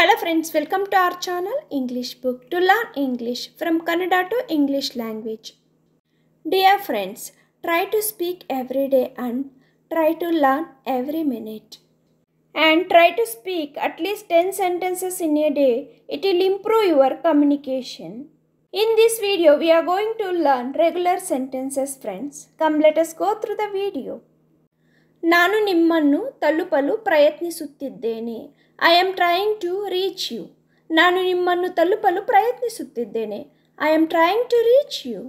Hello friends, welcome to our channel English Book to learn English from Kannada to English language. Dear friends, try to speak every day and try to learn every minute. And try to speak at least 10 sentences in a day. It will improve your communication. In this video, we are going to learn regular sentences friends. Come let us go through the video. ನಾನು ನಿಮ್ಮನ್ನು ತಲುಪಲು ಪ್ರಯತ್ನಿಸುತ್ತಿದ್ದೇನೆ I am trying to reach you ನಾನು ನಿಮ್ಮನ್ನು ತಲುಪಲು ಪ್ರಯತ್ನಿಸುತ್ತಿದ್ದೇನೆ I am trying to reach you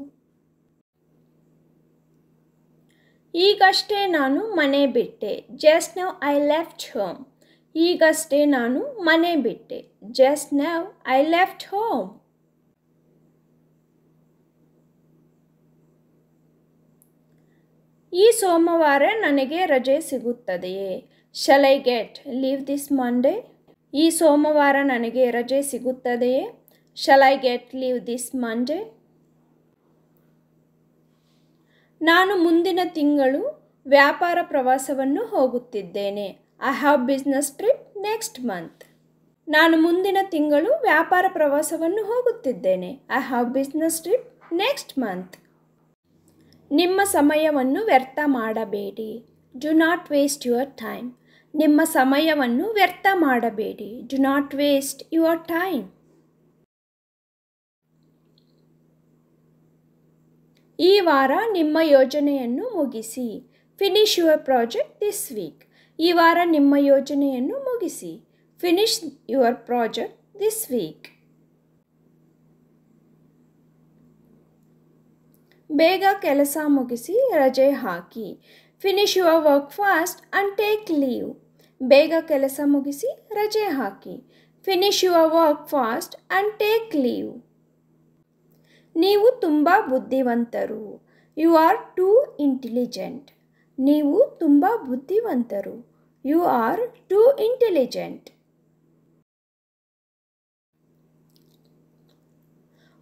ಈಗಷ್ಟೇ ನಾನು ಮನೆ ಬಿಟ್ಟೆ just now I left home ಈಗಷ್ಟೇ ನಾನು ಮನೆ ಬಿಟ್ಟೆ just now I left home ಈ ಸೋಮವಾರ ನನಗೆ ರಜೆ ಸಿಗುತ್ತದೆಯೇ shall I get leave this Monday ಈ ಸೋಮವಾರ ನನಗೆ ರಜೆ ಸಿಗುತ್ತದೆಯೇ shall I get leave this Monday ನಾನು ಮುಂದಿನ ತಿಂಗಳು ವ್ಯಾಪಾರ ಪ್ರವಾಸವನ್ನು ಹೋಗುತ್ತಿದ್ದೇನೆ I have business trip next month ನಾನು ಮುಂದಿನ ತಿಂಗಳು ವ್ಯಾಪಾರ ಪ್ರವಾಸವನ್ನು ಹೋಗುತ್ತಿದ್ದೇನೆ I have business trip next month ನಿಮ್ಮ ಸಮಯವನ್ನು ವ್ಯರ್ಥ ಮಾಡಬೇಡಿ do not waste your time ನಿಮ್ಮ ಸಮಯವನ್ನು ವ್ಯರ್ಥ ಮಾಡಬೇಡಿ do not waste your time ಈ ವಾರ ನಿಮ್ಮ ಯೋಜನೆಯನ್ನು ಮುಗಿಸಿ finish your project this week ಈ ವಾರ ನಿಮ್ಮ ಯೋಜನೆಯನ್ನು ಮುಗಿಸಿ finish your project this week ಬೇಗ ಕೆಲಸ ಮುಗಿಸಿ ರಜೆ ಹಾಕಿ finish your work fast and take leave ಬೇಗ ಕೆಲಸ ಮುಗಿಸಿ ರಜೆ ಹಾಕಿ ಫಿನಿಶ್ ಯುವ work fast and take leave ನೀವು ತುಂಬ ಬುದ್ಧಿವಂತರು ಯು ಆರ್ ಟೂ ಇಂಟೆಲಿಜೆಂಟ್ ನೀವು ತುಂಬ ಬುದ್ಧಿವಂತರು ಯು ಆರ್ ಟೂ ಇಂಟೆಲಿಜೆಂಟ್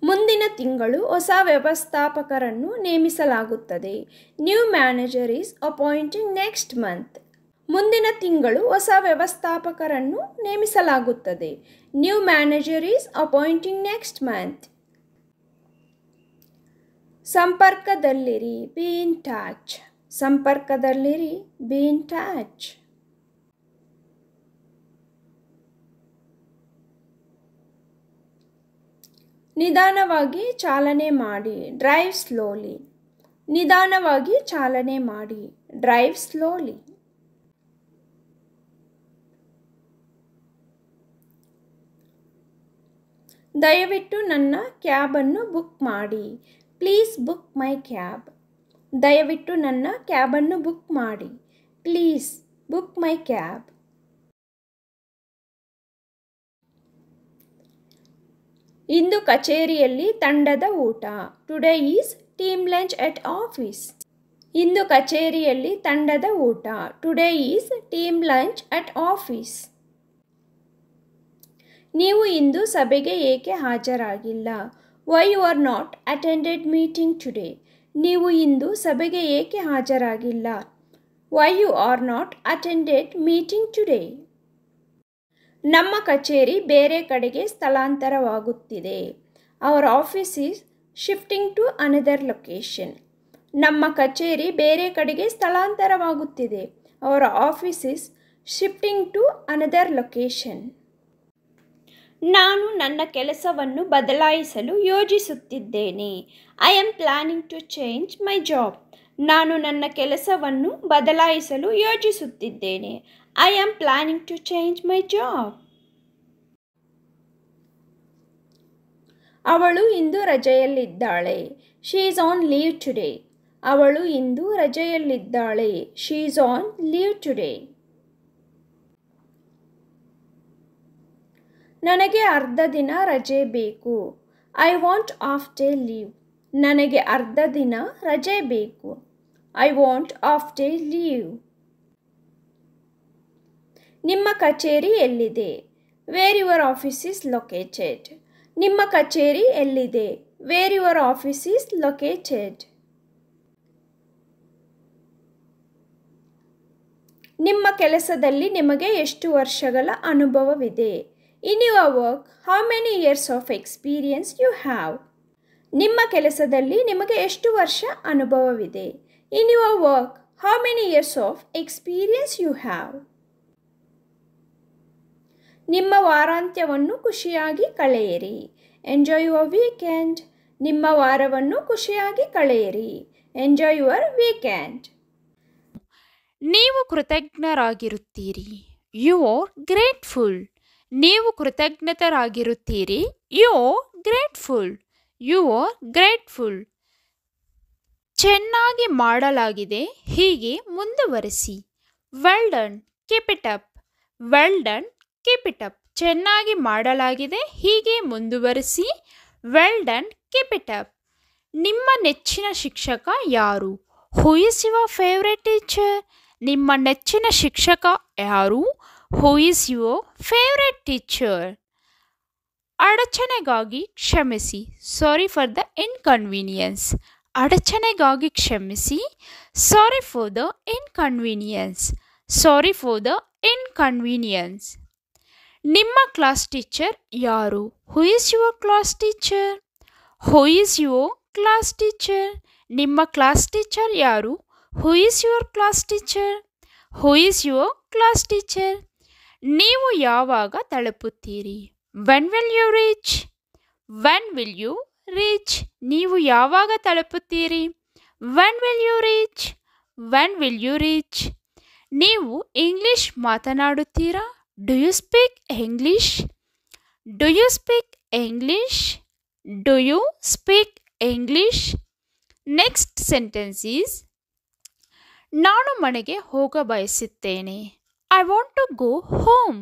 ಮುಂದಿನ ತಿಂಗಳು ಹೊಸ ವ್ಯವಸ್ಥಾಪಕರನ್ನು ನೇಮಿಸಲಾಗುತ್ತದೆ new manager is appointing next month ಮುಂದಿನ ತಿಂಗಳು ಹೊಸ ವ್ಯವಸ್ಥಾಪಕರನ್ನು ನೇಮಿಸಲಾಗುತ್ತದೆ new manager is appointing next month ಸಂಪರ್ಕದಲ್ಲಿರಿ ಬಿ ಇನ್ ಟಚ್ ಸಂಪರ್ಕದಲ್ಲಿರಿ ಬಿ ಇನ್ ಟಚ್ ನಿಧಾನವಾಗಿ ಚಾಲನೆ ಮಾಡಿ ಡ್ರೈವ್ ಸ್ಲೋಲಿ ನಿಧಾನವಾಗಿ ಚಾಲನೆ ಮಾಡಿ ಡ್ರೈವ್ ಸ್ಲೋಲಿ ದಯವಿಟ್ಟು ನನ್ನ ಕ್ಯಾಬನ್ನು ಬುಕ್ ಮಾಡಿ ಪ್ಲೀಸ್ ಬುಕ್ ಮೈ ಕ್ಯಾಬ್ ದಯವಿಟ್ಟು ನನ್ನ ಕ್ಯಾಬನ್ನು ಬುಕ್ ಮಾಡಿ ಪ್ಲೀಸ್ ಬುಕ್ ಮೈ ಕ್ಯಾಬ್ ಇಂದು ಕಚೇರಿಯಲ್ಲಿ ತಂಡದ ಊಟ today is team lunch at office ಇಂದು ಕಚೇರಿಯಲ್ಲಿ ತಂಡದ ಊಟ today is team lunch at office ನೀವು ಇಂದು ಸಭೆಗೆ ಏಕೆ ಹಾಜರಾಗಿಲ್ಲ why you are not attended meeting today ನೀವು ಇಂದು ಸಭೆಗೆ ಏಕೆ ಹಾಜರಾಗಿಲ್ಲ why you are not attended meeting today ನಮ್ಮ ಕಚೇರಿ ಬೇರೆ ಕಡೆಗೆ ಸ್ಥಳಾಂತರವಾಗುತ್ತಿದೆ our office is shifting to another location ನಮ್ಮ ಕಚೇರಿ ಬೇರೆ ಕಡೆಗೆ ಸ್ಥಳಾಂತರವಾಗುತ್ತಿದೆ ಅವರ office is shifting to another location ನಾನು ನನ್ನ ಕೆಲಸವನ್ನು ಬದಲಾಯಿಸಲು ಯೋಜಿಸುತ್ತಿದ್ದೇನೆ I am planning to change my job ನಾನು ನನ್ನ ಕೆಲಸವನ್ನು ಬದಲಾಯಿಸಲು ಯೋಜಿಸುತ್ತಿದ್ದೇನೆ I am planning to change my job. ಅವಳು ಇಂದು ರಜೆಯಲ್ಲಿದ್ದಾಳೆ she's is on leave today ಅವಳು ಇಂದು ರಜೆಯಲ್ಲಿದ್ದಾಳೆ she's is on leave today ನನಗೆ ಅರ್ಧ ದಿನ ರಜೆ ಬೇಕು I want half day leave ನನಗೆ ಅರ್ಧ ದಿನ ರಜೆ ಬೇಕು I want half day leave ನಿಮ್ಮ ಕಚೇರಿ ಎಲ್ಲಿದೆ where your office is located ನಿಮ್ಮ ಕಚೇರಿ ಎಲ್ಲಿದೆ where your office is located ನಿಮ್ಮ ಕೆಲಸದಲ್ಲಿ ನಿಮಗೆ ಎಷ್ಟು ವರ್ಷಗಳ ಅನುಭವವಿದೆ in your work how many years of experience you have ನಿಮ್ಮ ಕೆಲಸದಲ್ಲಿ ನಿಮಗೆ ಎಷ್ಟು ವರ್ಷ ಅನುಭವವಿದೆ in your work how many years of experience you have ನಿಮ್ಮ ವಾರಾಂತ್ಯವನ್ನು ಖುಷಿಯಾಗಿ ಕಳೆಯಿರಿ ಎಂಜಾಯ್ ಯುವರ್ ವೀಕೆಂಡ್ ನಿಮ್ಮ ವಾರವನ್ನು ಖುಷಿಯಾಗಿ ಕಳೆಯಿರಿ ಎಂಜಾಯ್ ಯುವರ್ ವೀಕೆಂಡ್ ನೀವು ಕೃತಜ್ಞರಾಗಿರುತ್ತೀರಿ ಯು ಆರ್ ಗ್ರೇಟ್ಫುಲ್ ನೀವು ಕೃತಜ್ಞತರಾಗಿರುತ್ತೀರಿ you are grateful you are grateful ಚೆನ್ನಾಗಿ ಮಾಡಲಾಗಿದೆ ಹೀಗೆ ಮುಂದುವರಿಸಿ well done keep it up keep it up keep it up ಚೆನ್ನಾಗಿ ಮಾಡಲಾಗಿದೆ ಹೀಗೆ ಮುಂದುವರಿಸಿ well done keep it up ನಿಮ್ಮ ನೆಚ್ಚಿನ ಶಿಕ್ಷಕ ಯಾರು who is your favourite teacher ನಿಮ್ಮ ನೆಚ್ಚಿನ ಶಿಕ್ಷಕ ಯಾರು who is your favourite teacher ಅಡಚಣೆಗಾಗಿ ಕ್ಷಮಿಸಿ ಸಾರಿ ಫಾರ್ ದ ಇನ್ಕನ್ವೀನಿಯನ್ಸ್ ಅಡಚಣೆಗಾಗಿ ಕ್ಷಮಿಸಿ sorry for the inconvenience sorry for the inconvenience ನಿಮ್ಮ ಕ್ಲಾಸ್ ಟೀಚರ್ ಯಾರು who is your class teacher who is your class teacher ನಿಮ್ಮ ಕ್ಲಾಸ್ ಟೀಚರ್ ಯಾರು who is your class teacher who is your class teacher ನೀವು ಯಾವಾಗ ತಲುಪುತ್ತೀರಿ when will you reach when will you reach ನೀವು ಯಾವಾಗ ತಲುಪುತ್ತೀರಿ when will you reach when will you reach ನೀವು English ಮಾತನಾಡುತ್ತೀರಾ Do you speak English? Do you speak English? Do you speak English? Next sentence is Nanu manege hoga bayasuttene. I want to go home.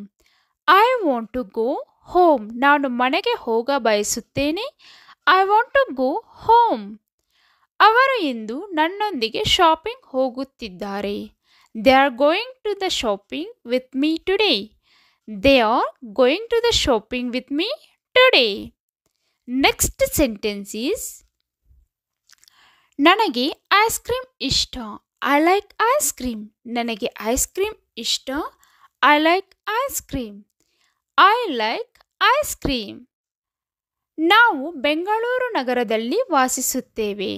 I want to go home. Nanu manege hoga bayasuttene. I want to go home. ಅವರು ಇಂದು ನನ್ನೊಂದಿಗೆ shopping ಹೋಗುತ್ತಿದ್ದಾರೆ They are going to the shopping with me today. They are going to the shopping with me today next sentence is ನನಗೆ ice cream ಇಷ್ಟ I like ice cream ನನಗೆ ice cream ಇಷ್ಟ I like ice cream I like ice cream ನಾವು ಬೆಂಗಳೂರು ನಗರದಲ್ಲಿ ವಾಸಿಸುತ್ತೇವೆ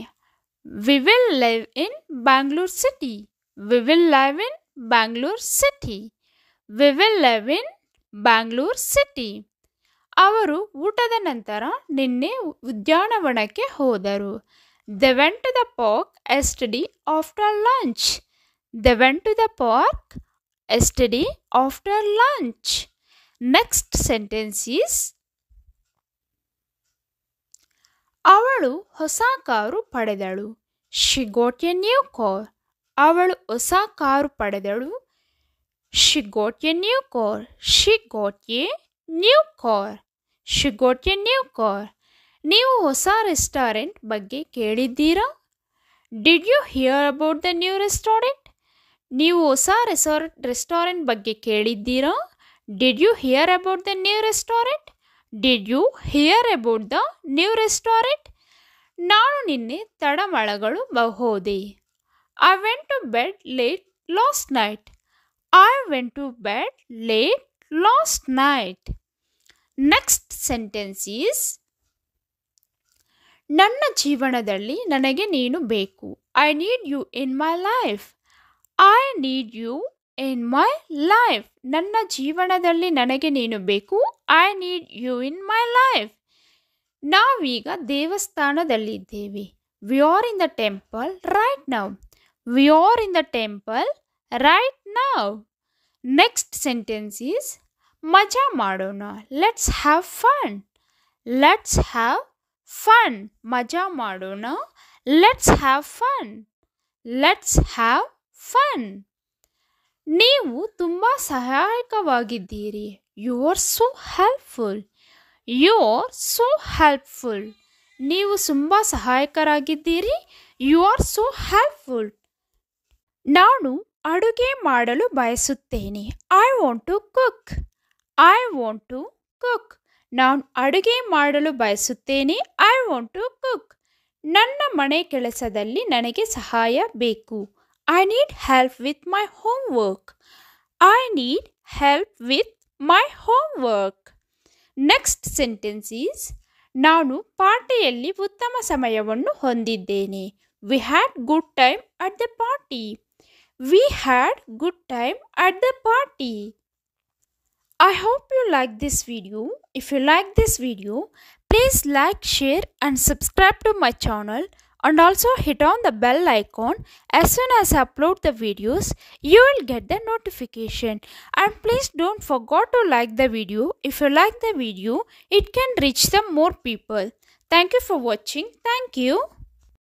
we will live in Bangalore city we will live in Bangalore city we will live in Bangalore city ಅವರು ಊಟದ ನಂತರ ನಿನ್ನೆ ಉದ್ಯಾನವನಕ್ಕೆ ಹೋದರು they went the park yesterday after lunch they went the park yesterday after lunch next sentence is ಅವಳು ಹೊಸ ಕಾರು ಪಡೆದಳು she got a new car ಅವಳು ಹೊಸ ಕಾರು ಪಡೆದಳು She got a new car. She got a new car. She got a new car. ನೀವು ಹೊಸ ರೆಸ್ಟೋರೆಂಟ್ ಬಗ್ಗೆ ಕೇಳಿದ್ದೀರಾ did you hear about the new restaurant ನೀವು ಹೊಸ ರೆಸಾರ್ಟ್ ರೆಸ್ಟೋರೆಂಟ್ ಬಗ್ಗೆ ಕೇಳಿದ್ದೀರಾ did you hear about the new restaurant did you hear about the new restaurant ನಾನು ನಿನ್ನೆ ತಡಮಳಗಳು ಹೋದೆ I went to bed late last night I went to bed late last night next sentence is ನನ್ನ ಜೀವನದಲ್ಲಿ ನನಗೆ ನೀನು ಬೇಕು I need you in my life I need you in my life ನನ್ನ ಜೀವನದಲ್ಲಿ ನನಗೆ ನೀನು ಬೇಕು I need you in my life ನಾವೀಗ ದೇವಸ್ಥಾನದಲ್ಲಿದ್ದೇವೆ we are in the temple right now we are in the temple right now next sentence ಮಜಾ ಮಾಡೋಣ let's have fun let's have fun ಮಜಾ ಮಾಡೋಣ let's have fun let's have fun ನೀವು ತುಂಬ ಸಹಾಯಕವಾಗಿದ್ದೀರಿ you are so helpful you are so helpful ನೀವು ತುಂಬ ಸಹಾಯಕರಾಗಿದ್ದೀರಿ ಯು ಆರ್ ಸೋ ಹೆಲ್ಪ್ಫುಲ್ ನಾನು ಅಡುಗೆ ಮಾಡಲು ಬಯಸುತ್ತೇನೆ I want to cook I want to cook ನಾನು ಅಡುಗೆ ಮಾಡಲು ಬಯಸುತ್ತೇನೆ ಐ ವಾಂಟ್ ಟು ಕುಕ್ ನನ್ನ ಮನೆ ಕೆಲಸದಲ್ಲಿ ನನಗೆ ಸಹಾಯ ಬೇಕು I need help with my homework I need help with my homework next sentence is ನಾನು ಪಾರ್ಟಿಯಲ್ಲಿ ಉತ್ತಮ ಸಮಯವನ್ನು ಹೊಂದಿದ್ದೇನೆ we had good time at the party We had good time at the party. I hope you like this video. If you like this video, please like, share and subscribe to my channel and also hit on the bell icon as soon as I upload the videos you will get the notification and please don't forget to like the video if you like the video it can reach the more people thank you for watching thank you